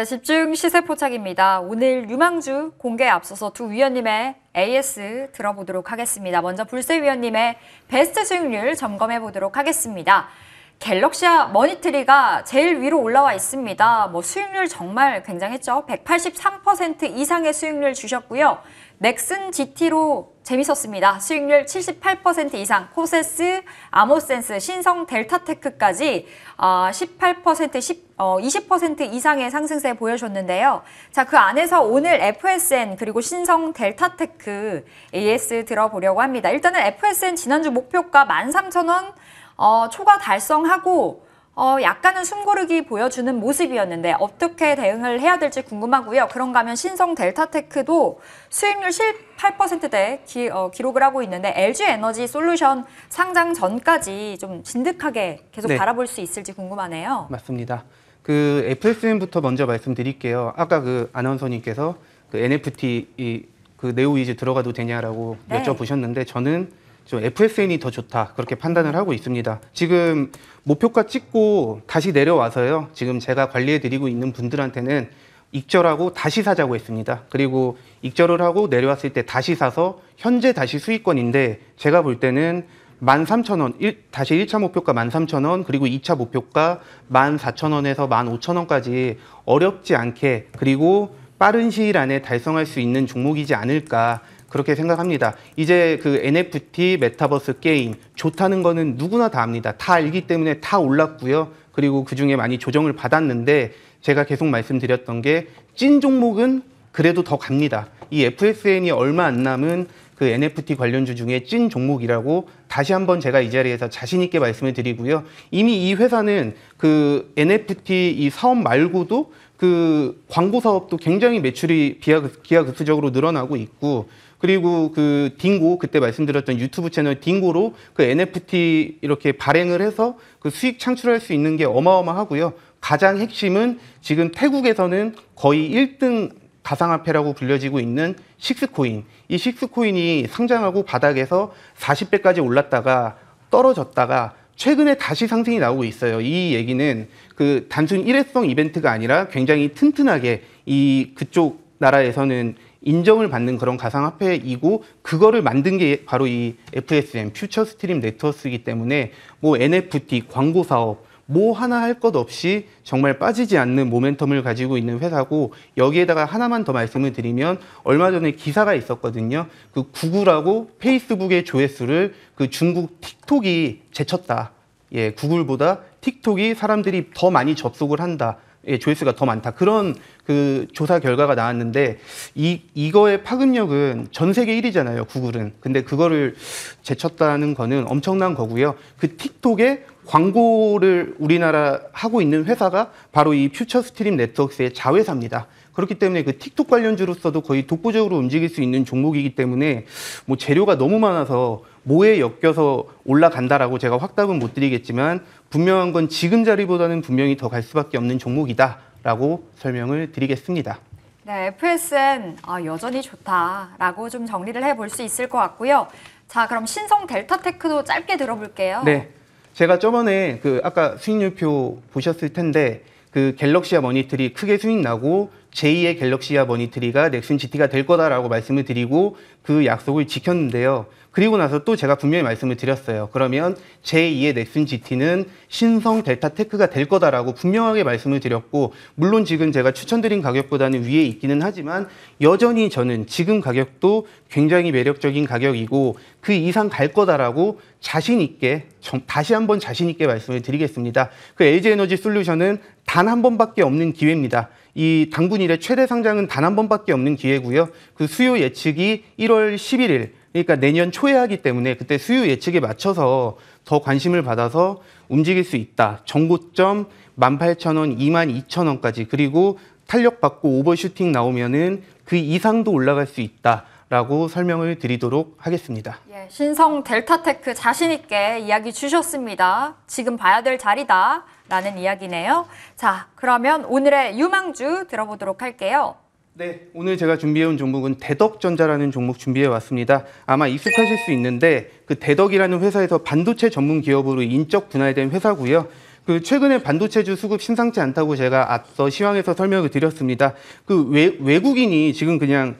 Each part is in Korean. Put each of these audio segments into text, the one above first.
네, 집중 시세 포착입니다. 오늘 유망주 공개에 앞서서 두 위원님의 AS 들어보도록 하겠습니다. 먼저 불세 위원님의 베스트 수익률 점검해 보도록 하겠습니다. 갤럭시아 머니트리가 제일 위로 올라와 있습니다. 뭐 수익률 정말 굉장했죠. 183% 이상의 수익률 주셨고요. 넥슨 GT로 재밌었습니다. 수익률 78% 이상, 코세스, 아모센스, 신성 델타테크까지 18%, 아, 어, 이상의 상승세 보여줬는데요. 자, 그 안에서 오늘 FSN 그리고 신성 델타테크 AS 들어보려고 합니다. 일단은 FSN 지난주 목표가 13,000원 어, 초과 달성하고 어, 약간은 숨고르기 보여주는 모습이었는데 어떻게 대응을 해야 될지 궁금하고요. 그런가 하면 신성 델타테크도 수익률 18%대 기, 어, 록을 하고 있는데 LG 에너지 솔루션 상장 전까지 좀 진득하게 계속 네. 바라볼 수 있을지 궁금하네요. 맞습니다. 그 FSM부터 먼저 말씀드릴게요. 아까 그 아나운서님께서 그 NFT 이, 그 네오이즈 들어가도 되냐라고 네. 여쭤보셨는데 저는 좀 FSN이 더 좋다 그렇게 판단을 하고 있습니다. 지금 목표가 찍고 다시 내려와서요. 지금 제가 관리해드리고 있는 분들한테는 익절하고 다시 사자고 했습니다. 그리고 익절을 하고 내려왔을 때 다시 사서 현재 다시 수익권인데 제가 볼 때는 13,000원, 1, 다시 1차 목표가 13,000원, 그리고 2차 목표가 14,000원에서 15,000원까지 어렵지 않게 그리고 빠른 시일 안에 달성할 수 있는 종목이지 않을까 그렇게 생각합니다. 이제 그 NFT 메타버스 게임 좋다는 거는 누구나 다 압니다. 다 알기 때문에 다 올랐고요. 그리고 그 중에 많이 조정을 받았는데 제가 계속 말씀드렸던 게 찐 종목은 그래도 더 갑니다. 이 FSN이 얼마 안 남은 그 NFT 관련주 중에 찐 종목이라고 다시 한번 제가 이 자리에서 자신 있게 말씀을 드리고요. 이미 이 회사는 그 NFT 이 사업 말고도 그 광고 사업도 굉장히 매출이 비하급수적으로 늘어나고 있고 그리고 그 딩고 그때 말씀드렸던 유튜브 채널 딩고로 그 NFT 이렇게 발행을 해서 그 수익 창출할 수 있는 게 어마어마하고요. 가장 핵심은 지금 태국에서는 거의 1등 가상화폐라고 불려지고 있는 식스코인. 이 식스코인이 상장하고 바닥에서 40배까지 올랐다가 떨어졌다가 최근에 다시 상승이 나오고 있어요. 이 얘기는 그 단순 일회성 이벤트가 아니라 굉장히 튼튼하게 이 그쪽 나라에서는 인정을 받는 그런 가상화폐이고 그거를 만든 게 바로 이 FSM 퓨처 스트림 네트워크이기 때문에 뭐 NFT 광고 사업 뭐 하나 할 것 없이 정말 빠지지 않는 모멘텀을 가지고 있는 회사고 여기에다가 하나만 더 말씀을 드리면 얼마 전에 기사가 있었거든요. 그 구글하고 페이스북의 조회수를 그 중국 틱톡이 제쳤다. 예, 구글보다 틱톡이 사람들이 더 많이 접속을 한다. 예, 조회수가 더 많다. 그런 그 조사 결과가 나왔는데 이 이거의 파급력은 전 세계 1위잖아요. 구글은. 근데 그거를 제쳤다는 거는 엄청난 거고요. 그 틱톡에 광고를 우리나라 하고 있는 회사가 바로 이 퓨처 스트림 네트워크스의 자회사입니다. 그렇기 때문에 그 틱톡 관련주로서도 거의 독보적으로 움직일 수 있는 종목이기 때문에 뭐 재료가 너무 많아서 뭐에 엮여서 올라간다라고 제가 확답은 못 드리겠지만 분명한 건 지금 자리보다는 분명히 더 갈 수밖에 없는 종목이다라고 설명을 드리겠습니다. 네, FSN 아, 어, 여전히 좋다라고 좀 정리를 해볼 수 있을 것 같고요. 자, 그럼 신성 델타테크도 짧게 들어볼게요. 네, 제가 저번에 그 아까 수익률표 보셨을 텐데 그 갤럭시아 머니트리 크게 수익 나고 제2의 갤럭시아 머니트리가 넥슨 GT가 될 거다라고 말씀을 드리고 그 약속을 지켰는데요. 그리고 나서 또 제가 분명히 말씀을 드렸어요. 그러면 제2의 넥슨 GT는 신성 델타테크가 될 거다라고 분명하게 말씀을 드렸고 물론 지금 제가 추천드린 가격보다는 위에 있기는 하지만 여전히 저는 지금 가격도 굉장히 매력적인 가격이고 그 이상 갈 거다라고 자신 있게 다시 한번 자신 있게 말씀을 드리겠습니다. 그 LG 에너지 솔루션은 단한 번밖에 없는 기회입니다. 이 당분 일의 최대 상장은 단 한 번밖에 없는 기회고요. 그 수요 예측이 1월 11일 그러니까 내년 초에 하기 때문에 그때 수요 예측에 맞춰서 더 관심을 받아서 움직일 수 있다. 정고점 18,000원, 22,000원까지 그리고 탄력받고 오버슈팅 나오면은 그 이상도 올라갈 수 있다. 라고 설명을 드리도록 하겠습니다. 예, 신성 델타테크 자신 있게 이야기 주셨습니다. 지금 봐야 될 자리다 라는 이야기네요. 자, 그러면 오늘의 유망주 들어보도록 할게요. 네, 오늘 제가 준비해온 종목은 대덕전자라는 종목 준비해왔습니다. 아마 익숙하실 수 있는데 그 대덕이라는 회사에서 반도체 전문 기업으로 인적 분할된 회사고요. 그 최근에 반도체주 수급 심상치 않다고 제가 앞서 시황에서 설명을 드렸습니다. 그 외, 외국인이 지금 그냥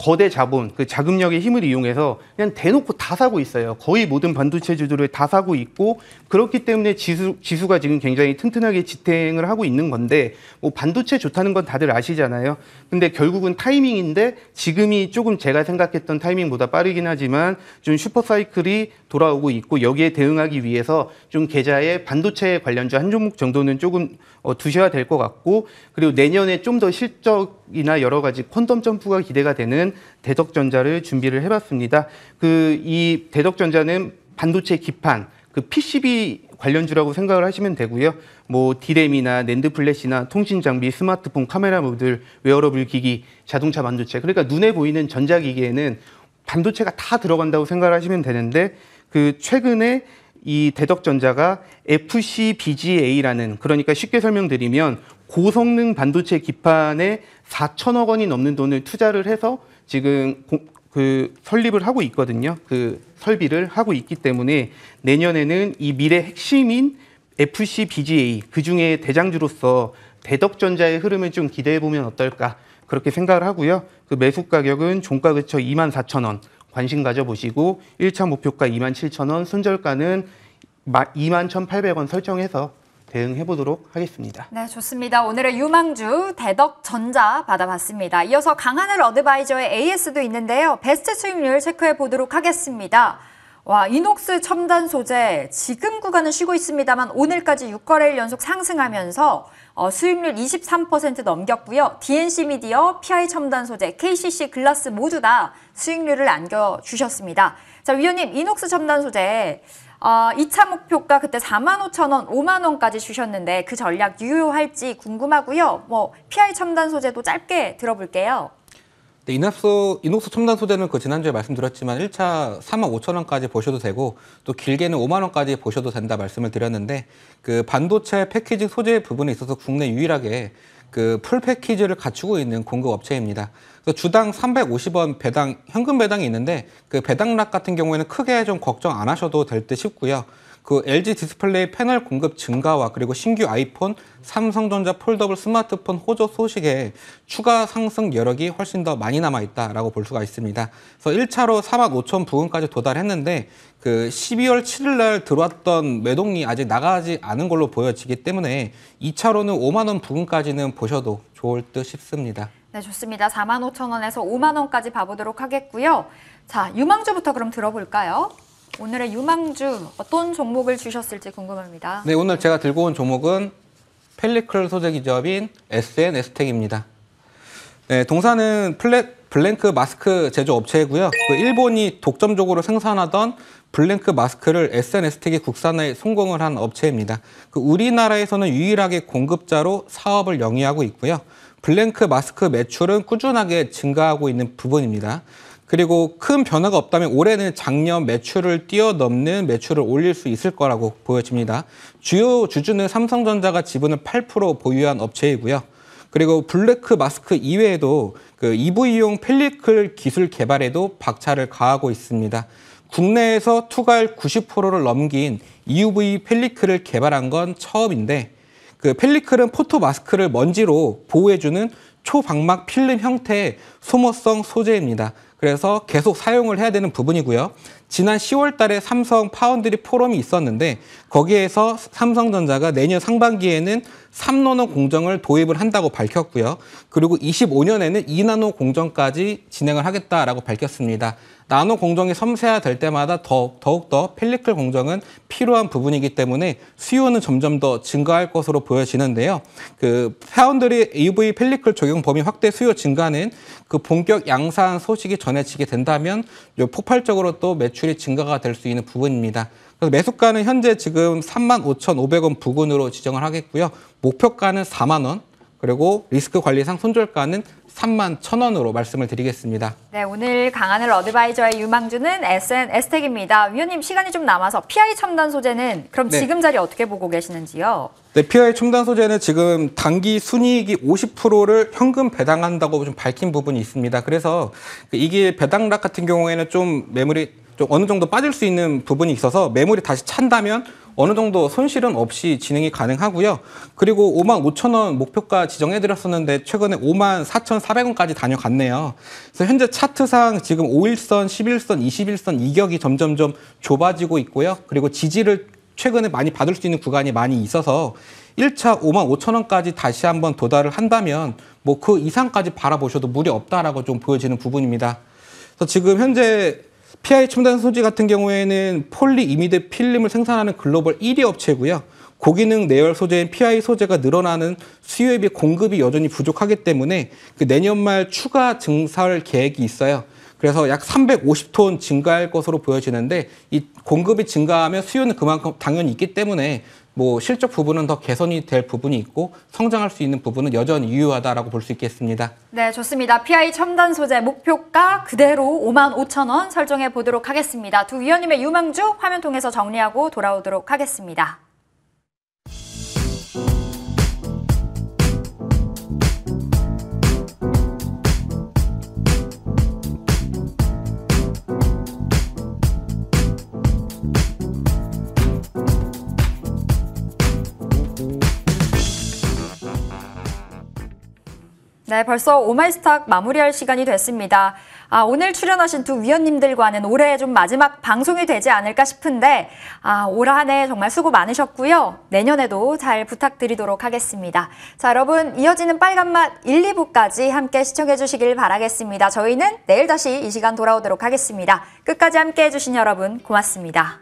거대 자본, 그 자금력의 힘을 이용해서 그냥 대놓고 다 사고 있어요. 거의 모든 반도체 주들을 다 사고 있고 그렇기 때문에 지수, 지수가 지금 굉장히 튼튼하게 지탱을 하고 있는 건데 뭐 반도체 좋다는 건 다들 아시잖아요. 근데 결국은 타이밍인데 지금이 조금 제가 생각했던 타이밍보다 빠르긴 하지만 좀 슈퍼사이클이 돌아오고 있고 여기에 대응하기 위해서 좀 계좌에 반도체 관련주 한 종목 정도는 조금 어, 두셔야 될 것 같고 그리고 내년에 좀 더 실적 이나 여러 가지 퀀덤 점프가 기대가 되는 대덕전자를 준비를 해봤습니다. 그 이 대덕전자는 반도체 기판, 그 PCB 관련주라고 생각을 하시면 되고요. 뭐 디램이나 낸드 플래시나 통신 장비, 스마트폰, 카메라 모듈, 웨어러블 기기, 자동차 반도체. 그러니까 눈에 보이는 전자기기에는 반도체가 다 들어간다고 생각을 하시면 되는데 그 최근에 이 대덕전자가 FCBGA라는 그러니까 쉽게 설명드리면 고성능 반도체 기판에 4천억 원이 넘는 돈을 투자를 해서 지금 고, 그 설립을 하고 있거든요. 그 설비를 하고 있기 때문에 내년에는 이 미래 핵심인 FC BGA 그 중에 대장주로서 대덕전자의 흐름을 좀 기대해 보면 어떨까 그렇게 생각을 하고요. 그 매수 가격은 종가 그쳐 2 4 0 0원 관심 가져보시고 1차 목표가 2 7 0 0원 손절가는 21,800원 설정해서 대응해 보도록 하겠습니다. 네, 좋습니다. 오늘의 유망주 대덕전자 받아봤습니다. 이어서 강하늘 어드바이저의 AS도 있는데요. 베스트 수익률 체크해 보도록 하겠습니다. 와, 이녹스 첨단 소재 지금 구간은 쉬고 있습니다만 오늘까지 6거래일 연속 상승하면서 어, 수익률 23% 넘겼고요. DNC 미디어, PI 첨단 소재, KCC 글라스 모두 다 수익률을 안겨주셨습니다. 자, 위원님, 이녹스 첨단 소재 어, 2차 목표가 그때 4만 5천 원, 5만 원까지 주셨는데 그 전략 유효할지 궁금하고요. 뭐 PI 첨단 소재도 짧게 들어볼게요. 네, 인합소, 인옥수 첨단 소재는 그 지난주에 말씀드렸지만 1차 3만 5천 원까지 보셔도 되고 또 길게는 5만 원까지 보셔도 된다 말씀을 드렸는데 그 반도체 패키징 소재 부분에 있어서 국내 유일하게 그풀 패키지를 갖추고 있는 공급업체입니다. 그래서 주당 350원 배당 현금 배당이 있는데 그 배당락 같은 경우에는 크게 좀 걱정 안 하셔도 될 듯 싶고요. 그 LG 디스플레이 패널 공급 증가와 그리고 신규 아이폰, 삼성전자 폴더블 스마트폰 호조 소식에 추가 상승 여력이 훨씬 더 많이 남아 있다라고 볼 수가 있습니다. 그래서 1차로 4만 5천 부근까지 도달했는데 그 12월 7일 날 들어왔던 매동이 아직 나가지 않은 걸로 보여지기 때문에 2차로는 5만 원 부근까지는 보셔도 좋을 듯 싶습니다. 네, 좋습니다. 4만 5천 원에서 5만 원까지 봐보도록 하겠고요. 자, 유망주부터 그럼 들어볼까요? 오늘의 유망주 어떤 종목을 주셨을지 궁금합니다. 네, 오늘 제가 들고 온 종목은 펠리클 소재 기업인 SN 에텍입니다 네, 동사는 플랫 블랭크 마스크 제조 업체고요. 그 일본이 독점적으로 생산하던 블랭크 마스크를 SNS텍이 국산화에 성공을 한 업체입니다. 그 우리나라에서는 유일하게 공급자로 사업을 영위하고 있고요. 블랭크 마스크 매출은 꾸준하게 증가하고 있는 부분입니다. 그리고 큰 변화가 없다면 올해는 작년 매출을 뛰어넘는 매출을 올릴 수 있을 거라고 보여집니다. 주요 주주는 삼성전자가 지분을 8% 보유한 업체이고요. 그리고 블랙 그 마스크 이외에도 그 EV용 펠리클 기술 개발에도 박차를 가하고 있습니다. 국내에서 투갈 90%를 넘긴 EUV 펠리클을 개발한 건 처음인데 그 펠리클은 포토 마스크를 먼지로 보호해주는 초방막 필름 형태의 소모성 소재입니다. 그래서 계속 사용을 해야 되는 부분이고요. 지난 10월 달에 삼성 파운드리 포럼이 있었는데 거기에서 삼성전자가 내년 상반기에는 3나노 공정을 도입을 한다고 밝혔고요. 그리고 25년에는 2나노 공정까지 진행을 하겠다라고 밝혔습니다. 나노 공정이 섬세화될 때마다 더, 더욱더 펠리클 공정은 필요한 부분이기 때문에 수요는 점점 더 증가할 것으로 보여지는데요. 그 파운드리 EV 펠리클 적용 범위 확대 수요 증가는 그 본격 양산 소식이 전해지게 된다면 폭발적으로 또 매출 매출이 증가가 될 수 있는 부분입니다. 그래서 매수가는 현재 지금 35,500원 부근으로 지정을 하겠고요. 목표가는 4만 원, 그리고 리스크 관리상 손절가는 3만 1천원으로 말씀을 드리겠습니다. 네, 오늘 강한을 어드바이저의 유망주는 SN s 택입니다 위원님, 시간이 좀 남아서 PI 첨단 소재는 그럼 네. 지금 자리 어떻게 보고 계시는지요? 네, PI 첨단 소재는 지금 단기 순이익이 50%를 현금 배당한다고 좀 밝힌 부분이 있습니다. 그래서 이게 배당락 같은 경우에는 좀 매물이 좀 어느 정도 빠질 수 있는 부분이 있어서 매물이 다시 찬다면 어느 정도 손실은 없이 진행이 가능하고요. 그리고 5만 5천 원 목표가 지정해드렸었는데 최근에 5만 4,400원까지 다녀갔네요. 그래서 현재 차트상 지금 5일선, 11선, 21선 이격이 점점 점 좁아지고 있고요. 그리고 지지를 최근에 많이 받을 수 있는 구간이 많이 있어서 1차 5만 5천 원까지 다시 한번 도달을 한다면 뭐 그 이상까지 바라보셔도 무리 없다라고 좀 보여지는 부분입니다. 그래서 지금 현재 PI 첨단 소재 같은 경우에는 폴리 이미드 필름을 생산하는 글로벌 1위 업체고요. 고기능 내열 소재인 PI 소재가 늘어나는 수요에 비해 공급이 여전히 부족하기 때문에 그 내년 말 추가 증설 계획이 있어요. 그래서 약 350톤 증가할 것으로 보여지는데 이 공급이 증가하면 수요는 그만큼 당연히 있기 때문에 뭐 실적 부분은 더 개선이 될 부분이 있고 성장할 수 있는 부분은 여전히 유효하다라고 볼 수 있겠습니다. 네, 좋습니다. PI 첨단 소재 목표가 그대로 5만 5천 원 설정해 보도록 하겠습니다. 두 위원님의 유망주 화면 통해서 정리하고 돌아오도록 하겠습니다. 네, 벌써 오마이스탁 마무리할 시간이 됐습니다. 아, 오늘 출연하신 두 위원님들과는 올해 좀 마지막 방송이 되지 않을까 싶은데 아, 올한 해 정말 수고 많으셨고요. 내년에도 잘 부탁드리도록 하겠습니다. 자, 여러분 이어지는 빨간 맛 1, 2부까지 함께 시청해 주시길 바라겠습니다. 저희는 내일 다시 이 시간 돌아오도록 하겠습니다. 끝까지 함께 해주신 여러분 고맙습니다.